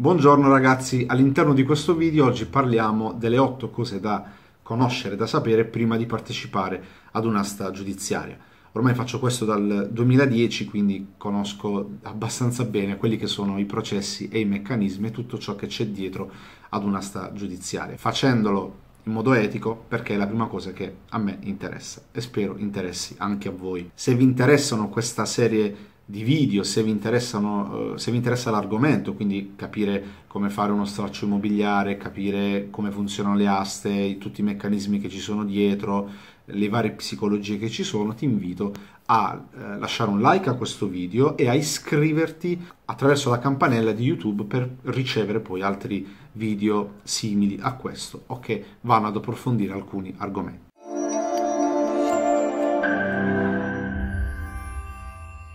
Buongiorno ragazzi, all'interno di questo video oggi parliamo delle 8 cose da conoscere, da sapere prima di partecipare ad un'asta giudiziaria. Ormai faccio questo dal 2010, quindi conosco abbastanza bene quelli che sono i processi e i meccanismi e tutto ciò che c'è dietro ad un'asta giudiziaria, facendolo in modo etico perché è la prima cosa che a me interessa e spero interessi anche a voi. Se vi interessano questa serie di video se vi, eh, se vi interessa l'argomento, quindi capire come fare uno straccio immobiliare, capire come funzionano le aste, tutti i meccanismi che ci sono dietro, le varie psicologie che ci sono, ti invito a eh, lasciare un like a questo video e a iscriverti attraverso la campanella di YouTube per ricevere poi altri video simili a questo o che vanno ad approfondire alcuni argomenti.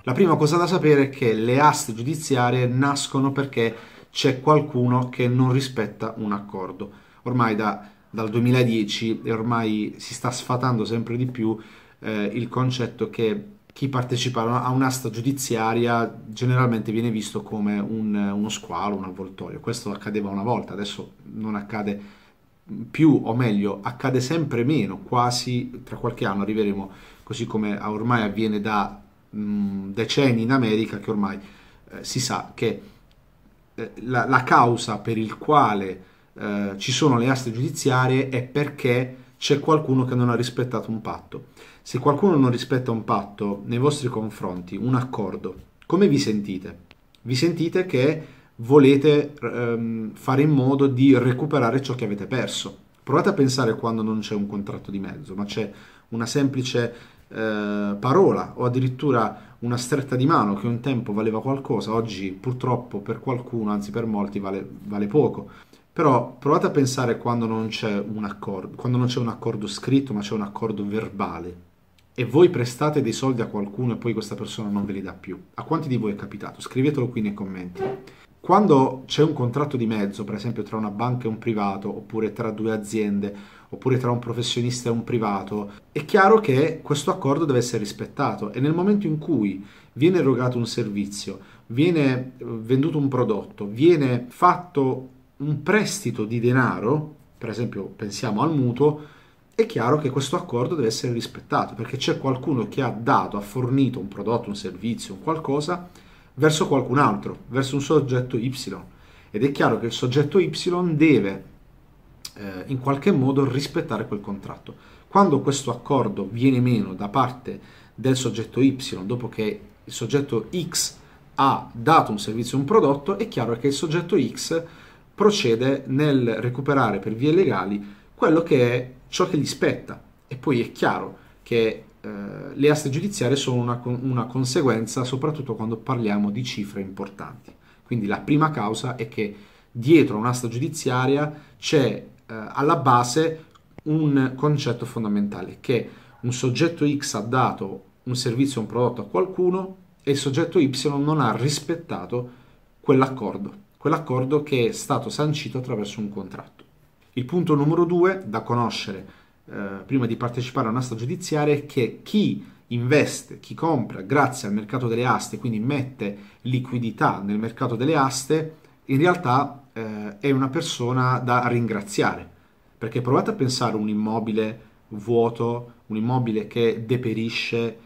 La prima cosa da sapere è che le aste giudiziarie nascono perché c'è qualcuno che non rispetta un accordo. Ormai da, dal 2010 e ormai si sta sfatando sempre di più eh, il concetto che chi partecipa a un'asta giudiziaria generalmente viene visto come un, uno squalo, un avvoltoio. Questo accadeva una volta, adesso non accade più, o meglio, accade sempre meno, quasi tra qualche anno arriveremo, così come ormai avviene da mh, mm, decenni in America che ormai eh, si sa che eh, la, la, causa per il quale eh, ci sono le aste giudiziarie è perché c'è qualcuno che non ha rispettato un patto. Se qualcuno non rispetta un patto nei vostri confronti, un accordo, come vi sentite? Vi sentite che volete ehm, fare in modo di recuperare ciò che avete perso. Provate a pensare quando non c'è un contratto di mezzo, ma c'è una semplice eh, parola o addirittura una stretta di mano che un tempo valeva qualcosa, oggi purtroppo per qualcuno, anzi per molti, vale, vale poco. Però provate a pensare quando non c'è un accordo, quando non c'è un accordo scritto, ma c'è un accordo verbale. E voi prestate dei soldi a qualcuno e poi questa persona non ve li dà più. A quanti di voi è capitato? Scrivetelo qui nei commenti. Quando c'è un contratto di mezzo, per esempio tra una banca e un privato, oppure tra due aziende, oppure tra un professionista e un privato, è chiaro che questo accordo deve essere rispettato e nel momento in cui viene erogato un servizio, viene eh, venduto un prodotto, viene fatto un prestito di denaro, per esempio pensiamo al mutuo, è chiaro che questo accordo deve essere rispettato perché c'è qualcuno che ha dato, ha fornito un prodotto, un servizio, un qualcosa verso qualcun altro, verso un soggetto Y. Ed è chiaro che il soggetto Y deve eh, in qualche modo rispettare quel contratto. Quando questo accordo viene meno da parte del soggetto Y, dopo che il soggetto X ha dato un servizio, o un prodotto, è chiaro che il soggetto X procede nel recuperare per vie legali quello che è ciò che gli spetta. E poi è chiaro che eh, le aste giudiziarie sono una, una conseguenza soprattutto quando parliamo di cifre importanti. Quindi la prima causa è che dietro un'asta giudiziaria c'è eh, alla base un concetto fondamentale che un soggetto X ha dato un servizio, o un prodotto a qualcuno e il soggetto Y non ha rispettato quell'accordo, quell'accordo che è stato sancito attraverso un contratto. Il punto numero due da conoscere eh, prima di partecipare a un'asta giudiziaria è che chi investe, chi compra grazie al mercato delle aste, quindi mette liquidità nel mercato delle aste, in realtà eh, è una persona da ringraziare. Perché provate a pensare un immobile vuoto, un immobile che deperisce,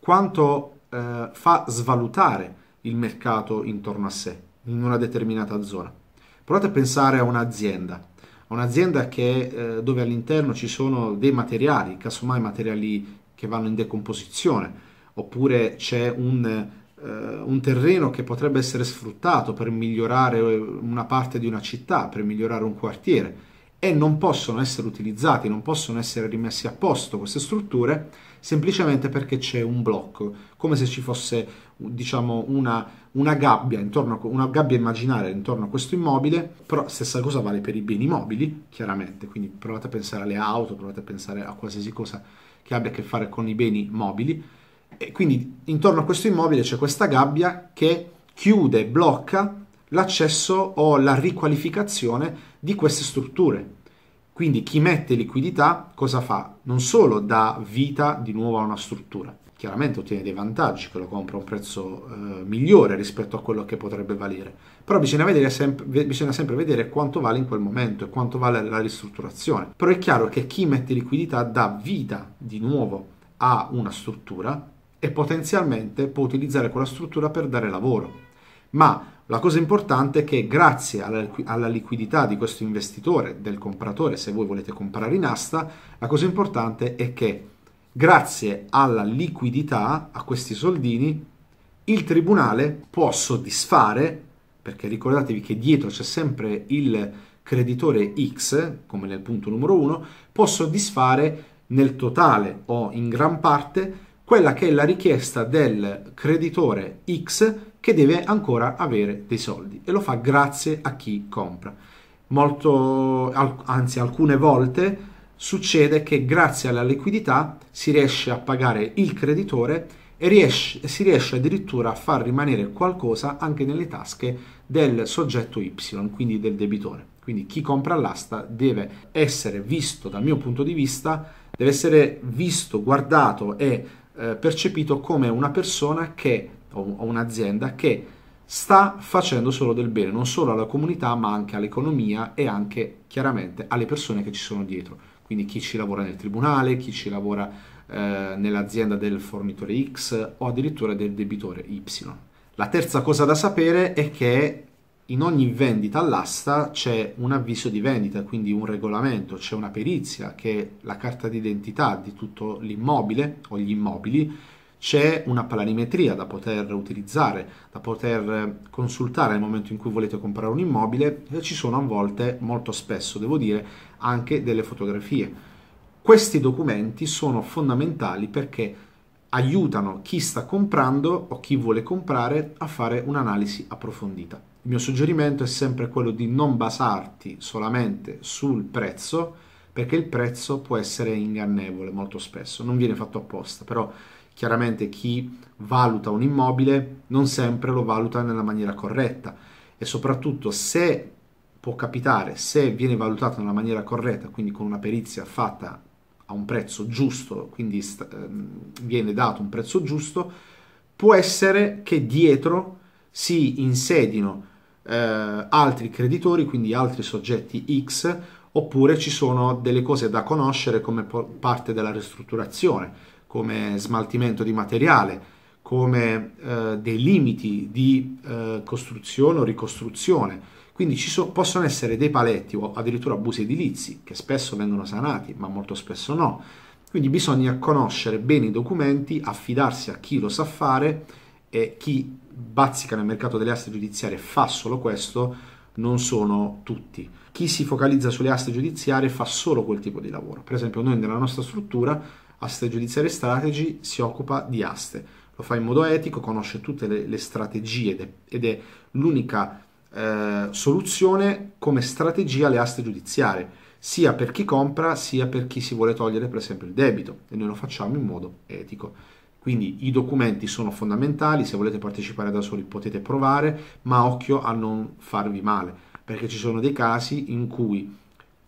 quanto eh, fa svalutare il mercato intorno a sé, in una determinata zona. Provate a pensare a un'azienda un'azienda che, eh, dove all'interno ci sono dei materiali, casomai materiali che vanno in decomposizione, oppure c'è un, eh, un terreno che potrebbe essere sfruttato per migliorare eh, una parte di una città, per migliorare un quartiere e non possono essere utilizzati, non possono essere rimessi a posto queste strutture semplicemente perché c'è un blocco, come se ci fosse diciamo una, una, gabbia intorno, a, una gabbia immaginaria intorno a questo immobile, però stessa cosa vale per i beni mobili, chiaramente, quindi provate a pensare alle auto, provate a pensare a qualsiasi cosa che abbia a che fare con i beni mobili, e quindi intorno a questo immobile c'è questa gabbia che chiude, blocca l'accesso o la riqualificazione di queste strutture. Quindi chi mette liquidità cosa fa? Non solo dà vita di nuovo a una struttura, chiaramente ottiene dei vantaggi che lo compra a un prezzo eh, migliore rispetto a quello che potrebbe valere, però bisogna, vedere sempre, bisogna sempre vedere quanto vale in quel momento e quanto vale la ristrutturazione. Però è chiaro che chi mette liquidità dà vita di nuovo a una struttura e potenzialmente può utilizzare quella struttura per dare lavoro. Ma la cosa importante è che grazie alla, alla, liquidità di questo investitore, del compratore, se voi volete comprare in asta, la cosa importante è che grazie alla liquidità, a questi soldini, il tribunale può soddisfare, perché ricordatevi che dietro c'è sempre il creditore X, come nel punto numero 1, può soddisfare nel totale o in gran parte quella che è la richiesta del creditore X che deve ancora avere dei soldi e lo fa grazie a chi compra. Molto, anzi alcune volte succede che grazie alla liquidità si riesce a pagare il creditore e riesce, si riesce addirittura a far rimanere qualcosa anche nelle tasche del soggetto Y, quindi del debitore. Quindi chi compra all'asta deve essere visto, dal mio punto di vista, deve essere visto, guardato e eh, percepito come una persona che, o, o un'azienda che sta facendo solo del bene, non solo alla comunità ma anche all'economia e anche chiaramente alle persone che ci sono dietro quindi chi ci lavora nel tribunale, chi ci lavora eh, nell'azienda del fornitore X o addirittura del debitore Y. La terza cosa da sapere è che in ogni vendita all'asta c'è un avviso di vendita, quindi un regolamento, c'è una perizia che è la carta d'identità di tutto l'immobile o gli immobili c'è una planimetria da poter utilizzare, da poter eh, consultare nel momento in cui volete comprare un immobile e eh, ci sono a volte, molto spesso devo dire, anche delle fotografie. Questi documenti sono fondamentali perché aiutano chi sta comprando o chi vuole comprare a fare un'analisi approfondita. Il mio suggerimento è sempre quello di non basarti solamente sul prezzo perché il prezzo può essere ingannevole molto spesso, non viene fatto apposta, però Chiaramente chi valuta un immobile non sempre lo valuta nella maniera corretta e soprattutto se può capitare, se viene valutato nella maniera corretta, quindi con una perizia fatta a un prezzo giusto, quindi ehm, viene dato un prezzo giusto, può essere che dietro si insedino eh, altri creditori, quindi altri soggetti X, oppure ci sono delle cose da conoscere come parte della ristrutturazione come smaltimento di materiale, come eh, dei limiti di eh, costruzione o ricostruzione. Quindi ci so, possono essere dei paletti o addirittura abusi edilizi che spesso vengono sanati, ma molto spesso no. Quindi bisogna conoscere bene i documenti, affidarsi a chi lo sa fare e chi bazzica nel mercato delle aste giudiziarie fa solo questo non sono tutti. Chi si focalizza sulle aste giudiziarie fa solo quel tipo di lavoro. Per esempio noi nella nostra struttura Aste Giudiziarie Strategy si occupa di aste, lo fa in modo etico, conosce tutte le, le strategie ed è, ed è l'unica eh, soluzione come strategia alle aste giudiziarie, sia per chi compra sia per chi si vuole togliere per esempio il debito e noi lo facciamo in modo etico. Quindi i documenti sono fondamentali, se volete partecipare da soli potete provare, ma occhio a non farvi male, perché ci sono dei casi in cui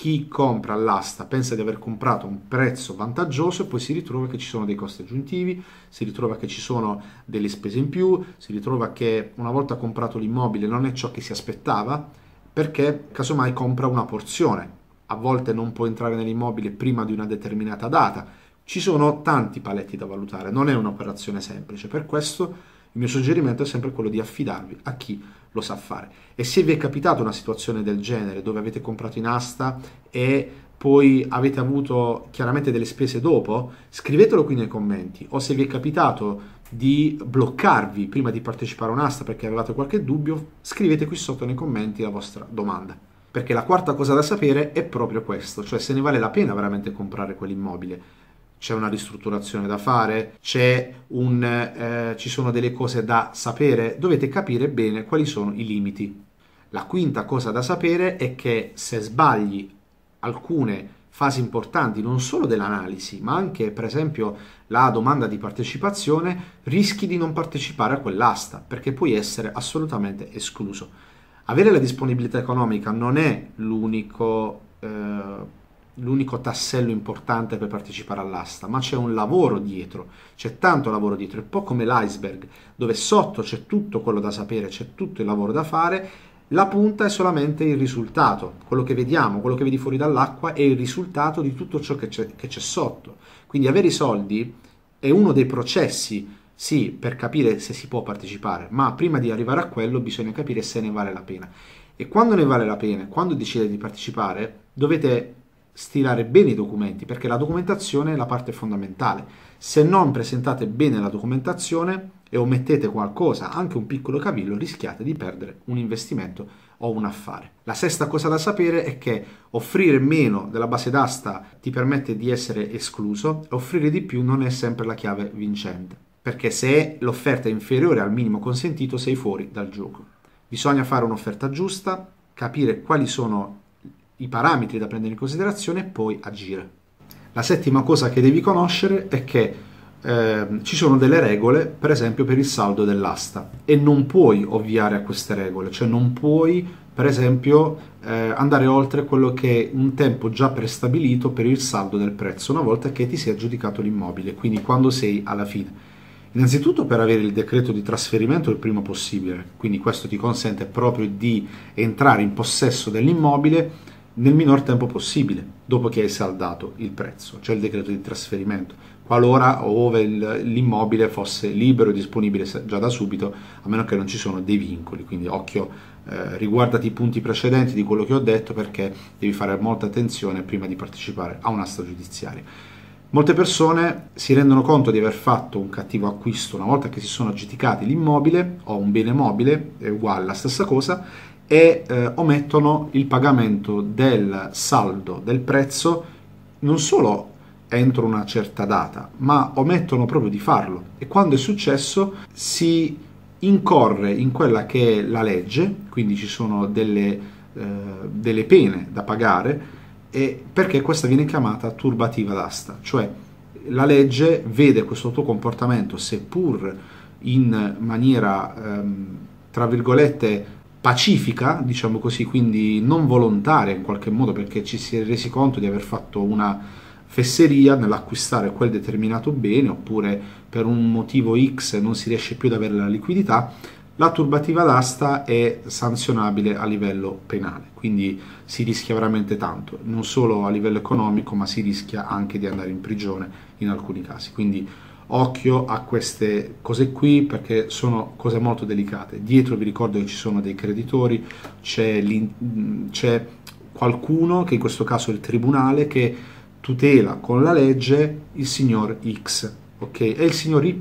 chi compra all'asta pensa di aver comprato un prezzo vantaggioso e poi si ritrova che ci sono dei costi aggiuntivi, si ritrova che ci sono delle spese in più, si ritrova che una volta comprato l'immobile non è ciò che si aspettava perché casomai compra una porzione, a volte non può entrare nell'immobile prima di una determinata data. Ci sono tanti paletti da valutare, non è un'operazione semplice, per questo il mio suggerimento è sempre quello di affidarvi a chi lo sa fare. E se vi è capitata una situazione del genere dove avete comprato in asta e poi avete avuto chiaramente delle spese dopo, scrivetelo qui nei commenti o se vi è capitato di bloccarvi prima di partecipare a un'asta perché avevate qualche dubbio, scrivete qui sotto nei commenti la vostra domanda. Perché la quarta cosa da sapere è proprio questo, cioè se ne vale la pena veramente comprare quell'immobile c'è una ristrutturazione da fare, un, eh, ci sono delle cose da sapere, dovete capire bene quali sono i limiti. La quinta cosa da sapere è che se sbagli alcune fasi importanti non solo dell'analisi, ma anche per esempio la domanda di partecipazione, rischi di non partecipare a quell'asta perché puoi essere assolutamente escluso. Avere la disponibilità economica non è l'unico eh, l'unico tassello importante per partecipare all'asta, ma c'è un lavoro dietro, c'è tanto lavoro dietro, è un po' come l'iceberg, dove sotto c'è tutto quello da sapere, c'è tutto il lavoro da fare, la punta è solamente il risultato, quello che vediamo, quello che vedi fuori dall'acqua è il risultato di tutto ciò che c'è, sotto. Quindi avere i soldi è uno dei processi sì, per capire se si può partecipare, ma prima di arrivare a quello bisogna capire se ne vale la pena. E quando ne vale la pena, quando decidete di partecipare, dovete stilare bene i documenti, perché la documentazione è la parte fondamentale. Se non presentate bene la documentazione e omettete qualcosa, anche un piccolo cavillo, rischiate di perdere un investimento o un affare. La sesta cosa da sapere è che offrire meno della base d'asta ti permette di essere escluso, offrire di più non è sempre la chiave vincente, perché se l'offerta è inferiore al minimo consentito sei fuori dal gioco. Bisogna fare un'offerta giusta, capire quali sono i parametri da prendere in considerazione e poi agire. La settima cosa che devi conoscere è che eh, ci sono delle regole, per esempio per il saldo dell'asta, e non puoi ovviare a queste regole, cioè non puoi, per esempio, eh, andare oltre quello che è un tempo già prestabilito per il saldo del prezzo una volta che ti sia aggiudicato l'immobile, quindi quando sei alla fine. Innanzitutto per avere il decreto di trasferimento il prima possibile, quindi questo ti consente proprio di entrare in possesso dell'immobile nel minor tempo possibile dopo che hai saldato il prezzo, cioè il decreto di trasferimento, qualora ove l'immobile fosse libero e disponibile già da subito, a meno che non ci sono dei vincoli, quindi occhio, eh, riguardati i punti precedenti di quello che ho detto perché devi fare molta attenzione prima di partecipare a un'asta giudiziaria. Molte persone si rendono conto di aver fatto un cattivo acquisto una volta che si sono aggiudicati l'immobile o un bene mobile, è uguale la stessa cosa, e eh, omettono il pagamento del saldo del prezzo non solo entro una certa data, ma omettono proprio di farlo e quando è successo si incorre in quella che è la legge, quindi ci sono delle, eh, delle pene da pagare perché questa viene chiamata turbativa d'asta, cioè la legge vede questo tuo comportamento seppur in maniera ehm, tra virgolette pacifica, diciamo così, quindi non volontaria in qualche modo perché ci si è resi conto di aver fatto una fesseria nell'acquistare quel determinato bene oppure per un motivo X non si riesce più ad avere la liquidità, la turbativa d'asta è sanzionabile a livello penale, quindi si rischia veramente tanto, non solo a livello economico, ma si rischia anche di andare in prigione in alcuni casi. Quindi occhio a queste cose qui perché sono cose molto delicate. Dietro vi ricordo che ci sono dei creditori, c'è, qualcuno che in questo caso è il tribunale che tutela con la legge il signor X. Okay? E il signor Y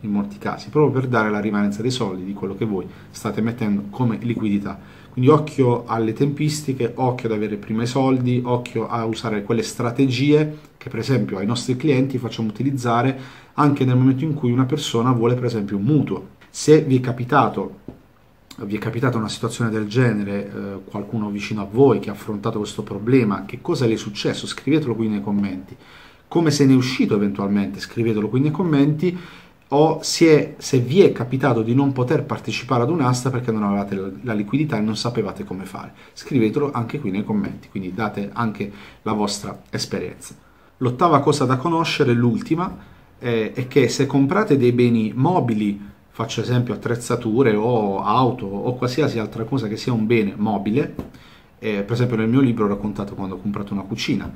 in molti casi, proprio per dare la rimanenza dei soldi di quello che voi state mettendo come liquidità quindi occhio alle tempistiche, occhio ad avere prima i soldi, occhio a usare quelle strategie che per esempio ai nostri clienti facciamo utilizzare anche nel momento in cui una persona vuole per esempio un mutuo. Se vi è capitato vi è capitata una situazione del genere, eh, qualcuno vicino a voi che ha affrontato questo problema, che cosa le è successo? Scrivetelo qui nei commenti. Come se ne è uscito eventualmente? Scrivetelo qui nei commenti o se, se vi è capitato di non poter partecipare ad un'asta perché non avevate la liquidità e non sapevate come fare. Scrivetelo anche qui nei commenti, quindi date anche la vostra esperienza. L'ottava cosa da conoscere, l'ultima, eh, è che se comprate dei beni mobili, faccio esempio attrezzature o auto o qualsiasi altra cosa che sia un bene mobile, eh, per esempio nel mio libro ho raccontato quando ho comprato una cucina,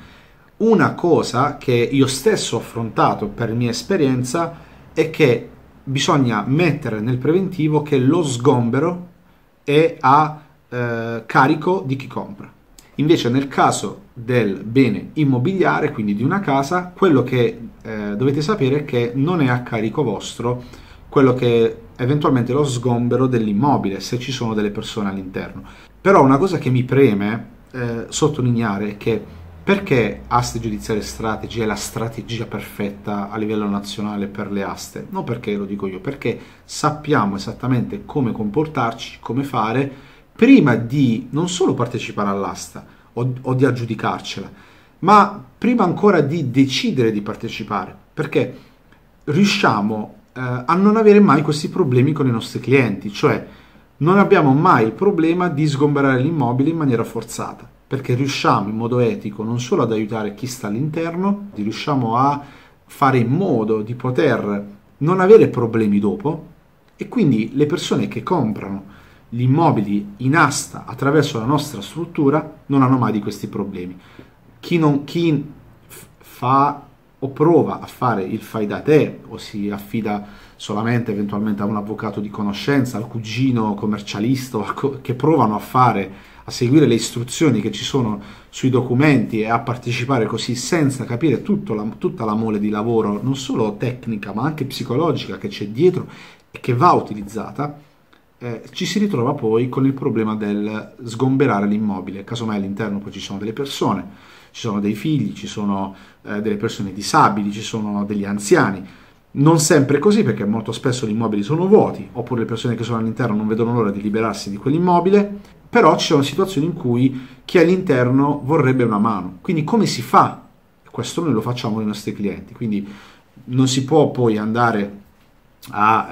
una cosa che io stesso ho affrontato per mia esperienza è è che bisogna mettere nel preventivo che lo sgombero è a eh, carico di chi compra. Invece nel caso del bene immobiliare, quindi di una casa, quello che eh, dovete sapere è che non è a carico vostro quello che è eventualmente lo sgombero dell'immobile, se ci sono delle persone all'interno. Però una cosa che mi preme eh, sottolineare è che perché aste giudiziarie strategy è la strategia perfetta a livello nazionale per le aste? Non perché lo dico io, perché sappiamo esattamente come comportarci, come fare, prima di non solo partecipare all'asta o, o di aggiudicarcela, ma prima ancora di decidere di partecipare, perché riusciamo eh, a non avere mai questi problemi con i nostri clienti, cioè non abbiamo mai il problema di sgomberare l'immobile in maniera forzata perché riusciamo in modo etico non solo ad aiutare chi sta all'interno, riusciamo a fare in modo di poter non avere problemi dopo e quindi le persone che comprano gli immobili in asta attraverso la nostra struttura non hanno mai di questi problemi. Chi, non, chi fa o prova a fare il fai da te o si affida solamente eventualmente a un avvocato di conoscenza, al cugino commercialista che provano a fare a seguire le istruzioni che ci sono sui documenti e a partecipare così senza capire la, tutta la mole di lavoro, non solo tecnica ma anche psicologica che c'è dietro e che va utilizzata, eh, ci si ritrova poi con il problema del sgomberare l'immobile. Casomai all'interno poi ci sono delle persone, ci sono dei figli, ci sono eh, delle persone disabili, ci sono degli anziani non sempre così, perché molto spesso gli immobili sono vuoti, oppure le persone che sono all'interno non vedono l'ora di liberarsi di quell'immobile, però ci sono situazioni in cui chi è all'interno vorrebbe una mano. Quindi come si fa? Questo noi lo facciamo ai nostri clienti, quindi non si può poi andare a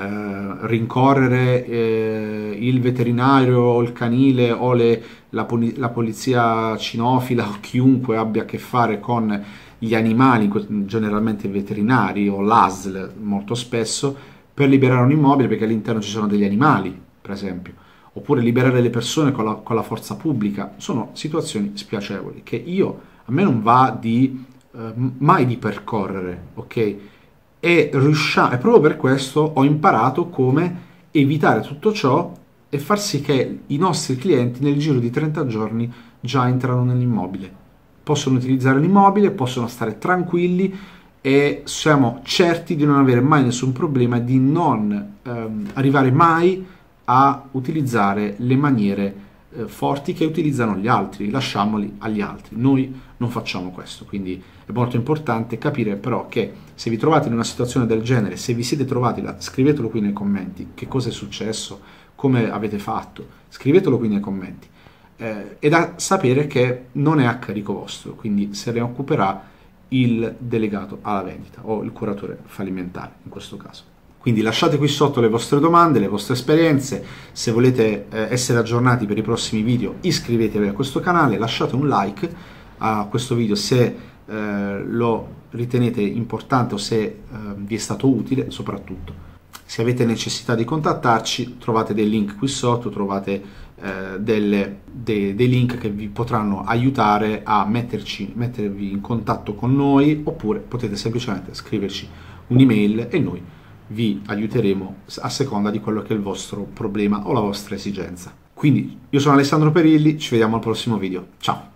eh, rincorrere eh, il veterinario o il canile o le, la, la polizia cinofila o chiunque abbia a che fare con gli animali, generalmente veterinari o l'ASL molto spesso, per liberare un immobile perché all'interno ci sono degli animali, per esempio, oppure liberare le persone con la, con la forza pubblica, sono situazioni spiacevoli che io, a me non va di, eh, mai di percorrere, ok? E, riusciamo, e proprio per questo ho imparato come evitare tutto ciò e far sì che i nostri clienti nel giro di 30 giorni già entrano nell'immobile possono utilizzare l'immobile, possono stare tranquilli e siamo certi di non avere mai nessun problema, di non ehm, arrivare mai a utilizzare le maniere eh, forti che utilizzano gli altri, lasciamoli agli altri. Noi non facciamo questo, quindi è molto importante capire però che se vi trovate in una situazione del genere, se vi siete trovati, scrivetelo qui nei commenti, che cosa è successo, come avete fatto, scrivetelo qui nei commenti eh, è da sapere che non è a carico vostro, quindi se ne occuperà il delegato alla vendita o il curatore fallimentare in questo caso. Quindi lasciate qui sotto le vostre domande, le vostre esperienze, se volete eh, essere aggiornati per i prossimi video iscrivetevi a questo canale, lasciate un like a questo video se eh, lo ritenete importante o se eh, vi è stato utile soprattutto. Se avete necessità di contattarci trovate dei link qui sotto, trovate eh, delle, de, dei link che vi potranno aiutare a metterci, mettervi in contatto con noi oppure potete semplicemente scriverci un'email e noi vi aiuteremo a seconda di quello che è il vostro problema o la vostra esigenza. Quindi io sono Alessandro Perilli, ci vediamo al prossimo video. Ciao!